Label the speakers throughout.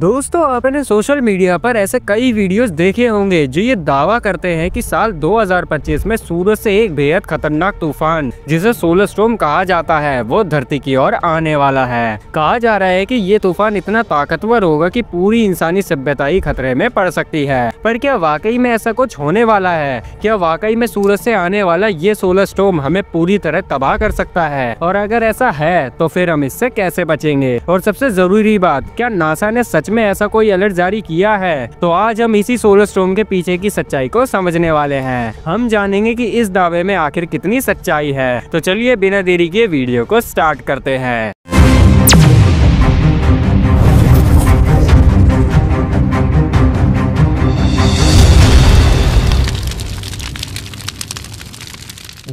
Speaker 1: दोस्तों आपने social media पर ऐसे कई वीडियोस देखे होंगे जो ये दावा करते हैं कि साल 2025 में सूरज से एक बेहद खतरनाक तूफान जिसे सोलर स्टोम कहा जाता है वो धरती की ओर आने वाला है कहा जा रहा है कि ये तूफान इतना ताकतवर होगा कि पूरी इंसानी सभ्यता ही खतरे में पड़ सकती है पर क्या वाकई में ऐसा कुछ होने वाला है क्या वाकई में सूरज ऐसी आने वाला ये सोलर स्टोम हमें पूरी तरह तबाह कर सकता है और अगर ऐसा है तो फिर हम इससे कैसे बचेंगे और सबसे जरूरी बात क्या नासा ने सच सच में ऐसा कोई अलर्ट जारी किया है तो आज हम इसी सोलर स्टोम के पीछे की सच्चाई को समझने वाले हैं हम जानेंगे कि इस दावे में आखिर कितनी सच्चाई है तो चलिए बिना देरी के वीडियो को स्टार्ट करते हैं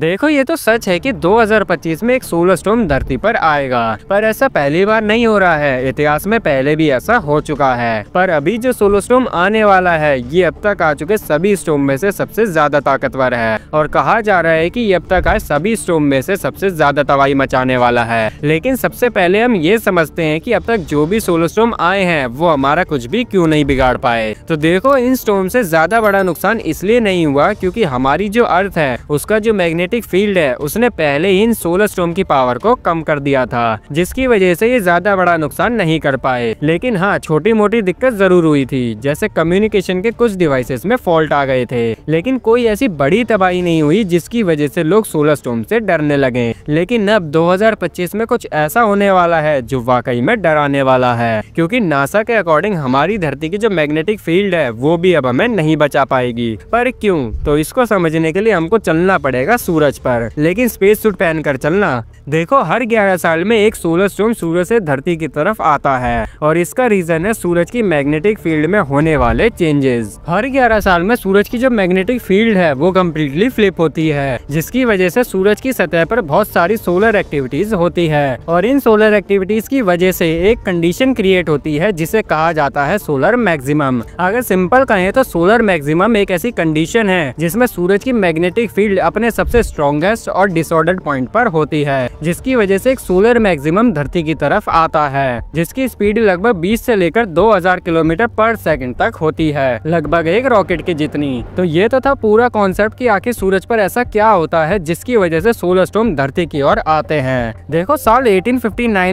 Speaker 1: देखो ये तो सच है कि 2025 में एक सोलर स्टोम धरती पर आएगा पर ऐसा पहली बार नहीं हो रहा है इतिहास में पहले भी ऐसा हो चुका है पर अभी जो सोलर स्टोम आने वाला है ये अब तक आ चुके सभी स्टोम में से सबसे ज्यादा ताकतवर है और कहा जा रहा है कि ये अब तक आए सभी स्टोम में से सबसे ज्यादा तबाही मचाने वाला है लेकिन सबसे पहले हम ये समझते है की अब तक जो भी सोलर स्टोम आए हैं वो हमारा कुछ भी क्यों नहीं बिगाड़ पाए तो देखो इन स्टोम ऐसी ज्यादा बड़ा नुकसान इसलिए नहीं हुआ क्यूँकी हमारी जो अर्थ है उसका जो मैग्नेट मैग्नेटिक फील्ड है उसने पहले ही इन सोलर स्टोम की पावर को कम कर दिया था जिसकी वजह से ये ज्यादा बड़ा नुकसान नहीं कर पाए लेकिन हाँ छोटी मोटी दिक्कत जरूर हुई थी जैसे कम्युनिकेशन के कुछ डिवाइसेस में फॉल्ट आ गए थे लेकिन कोई ऐसी बड़ी तबाही नहीं हुई जिसकी वजह से लोग सोलर स्टोम से डरने लगे लेकिन अब 2025 में कुछ ऐसा होने वाला है जो वाकई में डराने वाला है क्योंकि नासा के अकॉर्डिंग हमारी धरती की जो मैग्नेटिक फील्ड है वो भी अब हमें नहीं बचा पाएगी पर क्यों तो इसको समझने के लिए हमको चलना पड़ेगा सूर्य सूरज पर लेकिन स्पेस सूट कर चलना देखो हर 11 साल में एक सोलर स्टोम सूरज से धरती की तरफ आता है और इसका रीजन है सूरज की मैग्नेटिक फील्ड में होने वाले चेंजेस हर 11 साल में सूरज की जो मैग्नेटिक फील्ड है वो कम्प्लीटली फ्लिप होती है जिसकी वजह से सूरज की सतह पर बहुत सारी सोलर एक्टिविटीज होती है और इन सोलर एक्टिविटीज की वजह से एक कंडीशन क्रिएट होती है जिसे कहा जाता है सोलर मैक्सिमम अगर सिंपल कहें तो सोलर मैक्सिमम एक ऐसी कंडीशन है जिसमें सूरज की मैग्नेटिक फील्ड अपने सबसे स्ट्रॉन्गेस्ट और डिसऑर्डर्ड पॉइंट पर होती है जिसकी वजह से एक सोलर मैक्सिमम धरती की तरफ आता है जिसकी स्पीड लगभग 20 से लेकर 2000 किलोमीटर पर सेकंड तक होती है लगभग एक रॉकेट की जितनी तो ये तो था पूरा कॉन्सेप्ट की आखिर सूरज पर ऐसा क्या होता है जिसकी वजह से सोलर स्टोम धरती की ओर आते हैं देखो साल एटीन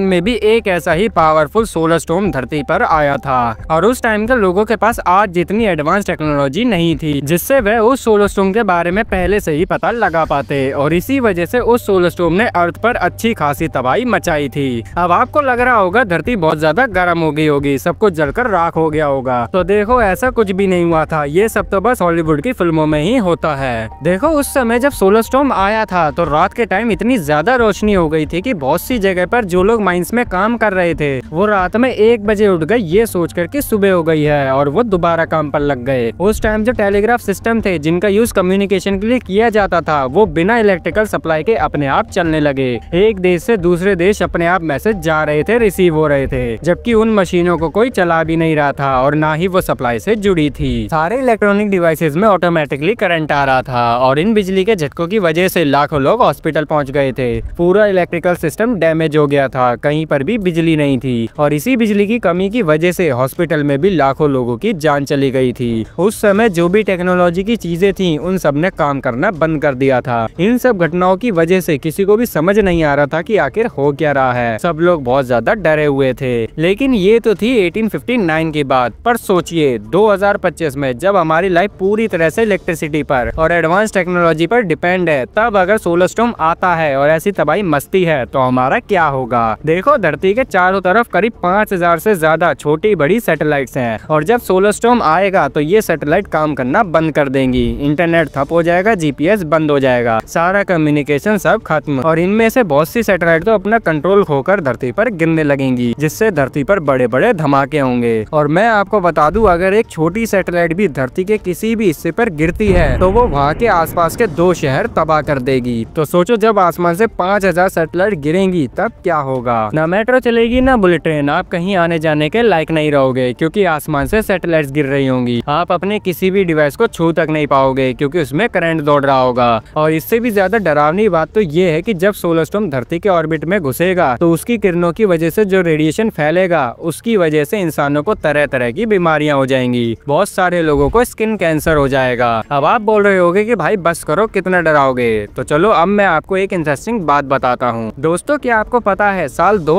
Speaker 1: में भी एक ऐसा ही पावरफुल सोलर स्टोम धरती पर आया था और उस टाइम के लोगों के पास आज जितनी एडवांस टेक्नोलॉजी नहीं थी जिससे वह उस सोलर स्टोम के बारे में पहले से ही पता लगा पा पाते और इसी वजह से उस सोलर स्टोम ने अर्थ पर अच्छी खासी तबाही मचाई थी अब आपको लग रहा होगा धरती बहुत ज्यादा गर्म हो गई होगी सब कुछ जलकर राख हो गया होगा तो देखो ऐसा कुछ भी नहीं हुआ था ये सब तो बस हॉलीवुड की फिल्मों में ही होता है देखो उस समय जब सोलर स्टोम आया था तो रात के टाइम इतनी ज्यादा रोशनी हो गई थी की बहुत सी जगह पर जो लोग माइंस में काम कर रहे थे वो रात में एक बजे उठ गए ये सोच कर की सुबह हो गई है और वो दोबारा काम पर लग गए उस टाइम जो टेलीग्राफ सिस्टम थे जिनका यूज कम्युनिकेशन के लिए किया जाता था वो बिना इलेक्ट्रिकल सप्लाई के अपने आप चलने लगे एक देश से दूसरे देश अपने आप मैसेज जा रहे थे रिसीव हो रहे थे जबकि उन मशीनों को कोई चला भी नहीं रहा था और ना ही वो सप्लाई से जुड़ी थी सारे इलेक्ट्रॉनिक डिवाइसेज में ऑटोमेटिकली करंट आ रहा था और इन बिजली के झटकों की वजह से लाखों लोग हॉस्पिटल पहुंच गए थे पूरा इलेक्ट्रिकल सिस्टम डैमेज हो गया था कहीं पर भी बिजली नहीं थी और इसी बिजली की कमी की वजह से हॉस्पिटल में भी लाखों लोगों की जान चली गई थी उस समय जो भी टेक्नोलॉजी की चीजें थी उन सब ने काम करना बंद कर दिया था था इन सब घटनाओं की वजह से किसी को भी समझ नहीं आ रहा था कि आखिर हो क्या रहा है सब लोग बहुत ज्यादा डरे हुए थे लेकिन ये तो थी 1859 की बात पर सोचिए 2025 में जब हमारी लाइफ पूरी तरह से इलेक्ट्रिसिटी पर और एडवांस टेक्नोलॉजी पर डिपेंड है तब अगर सोलर स्टोम आता है और ऐसी तबाही मस्ती है तो हमारा क्या होगा देखो धरती के चारों तरफ करीब पाँच हजार ज्यादा छोटी बड़ी सैटेलाइट है और जब सोलर स्टोम आएगा तो ये सैटेलाइट काम करना बंद कर देंगी इंटरनेट ठप हो जाएगा जीपीएस बंद हो जाएगा जाएगा सारा कम्युनिकेशन सब खत्म और इनमें से बहुत सी सेटेलाइट तो अपना कंट्रोल खोकर धरती पर गिरने लगेंगी जिससे धरती पर बड़े बड़े धमाके होंगे और मैं आपको बता दूं अगर एक छोटी सेटेलाइट भी धरती के किसी भी हिस्से पर गिरती है तो वो वहाँ के आसपास के दो शहर तबाह कर देगी तो सोचो जब आसमान से पाँच हजार सेटेलाइट गिरेंगी तब क्या होगा न मेट्रो चलेगी न बुलेट ट्रेन आप कहीं आने जाने के लायक नहीं रहोगे क्यूँकी आसमान से सेटेलाइट गिर रही होंगी आप अपने किसी भी डिवाइस को छू तक नहीं पाओगे क्योंकि उसमें करंट दौड़ रहा होगा और इससे भी ज्यादा डरावनी बात तो ये है कि जब सोलर स्टोम धरती के ऑर्बिट में घुसेगा तो उसकी किरणों की वजह से जो रेडिएशन फैलेगा उसकी वजह से इंसानों को तरह तरह की बीमारियां हो जाएंगी बहुत सारे लोगों को स्किन कैंसर हो जाएगा अब आप बोल रहे होगे कि भाई बस करो कितना डराओगे तो चलो अब मैं आपको एक इंटरेस्टिंग बात बताता हूँ दोस्तों क्या आपको पता है साल दो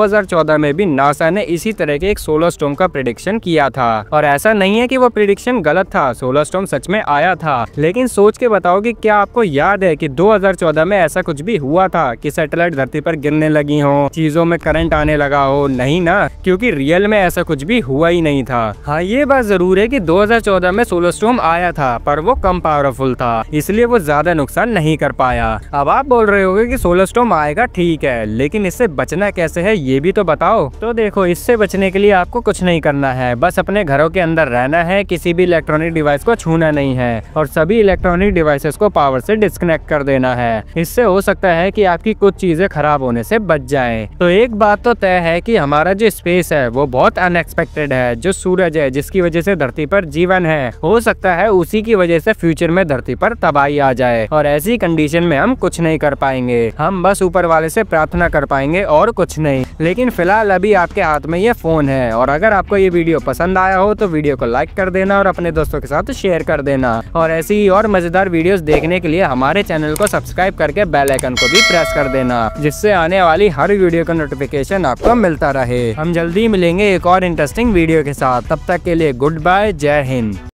Speaker 1: में भी नासा ने इसी तरह के एक सोलर स्टोम का प्रिडिक्शन किया था और ऐसा नहीं है की वो प्रिडिक्शन गलत था सोलर स्टोम सच में आया था लेकिन सोच के बताओ कि क्या आपको याद है कि 2014 में ऐसा कुछ भी हुआ था कि सैटेलाइट धरती पर गिरने लगी हो चीजों में करंट आने लगा हो नहीं ना क्योंकि रियल में ऐसा कुछ भी हुआ ही नहीं था हाँ ये बात जरूर है कि 2014 में सोलर स्टोम आया था पर वो कम पावरफुल था इसलिए वो ज्यादा नुकसान नहीं कर पाया अब आप बोल रहे हो की सोलर स्टोम आएगा ठीक है लेकिन इससे बचना कैसे है ये भी तो बताओ तो देखो इससे बचने के लिए आपको कुछ नहीं करना है बस अपने घरों के अंदर रहना है किसी भी इलेक्ट्रॉनिक डिवाइस को छूना नहीं है और सभी इलेक्ट्रॉनिक डिवाइसेस को पावर से डिस्कनेक्ट कर देना है इससे हो सकता है कि आपकी कुछ चीजें खराब होने से बच जाए तो एक बात तो तय है कि हमारा जो स्पेस है वो बहुत अनएक्सपेक्टेड है जो सूरज है जिसकी वजह से धरती पर जीवन है हो सकता है उसी की वजह से फ्यूचर में धरती पर तबाही आ जाए और ऐसी कंडीशन में हम कुछ नहीं कर पाएंगे हम बस ऊपर वाले से प्रार्थना कर पाएंगे और कुछ नहीं लेकिन फिलहाल अभी आपके हाथ में ये फ़ोन है और अगर आपको ये वीडियो पसंद आया हो तो वीडियो को लाइक कर देना और अपने दोस्तों के साथ शेयर कर देना और ऐसी ही और मज़ेदार वीडियोस देखने के लिए हमारे चैनल को सब्सक्राइब करके बेल आइकन को भी प्रेस कर देना जिससे आने वाली हर वीडियो का नोटिफिकेशन आपको मिलता रहे हम जल्दी मिलेंगे एक और इंटरेस्टिंग वीडियो के साथ तब तक के लिए गुड बाय जय हिंद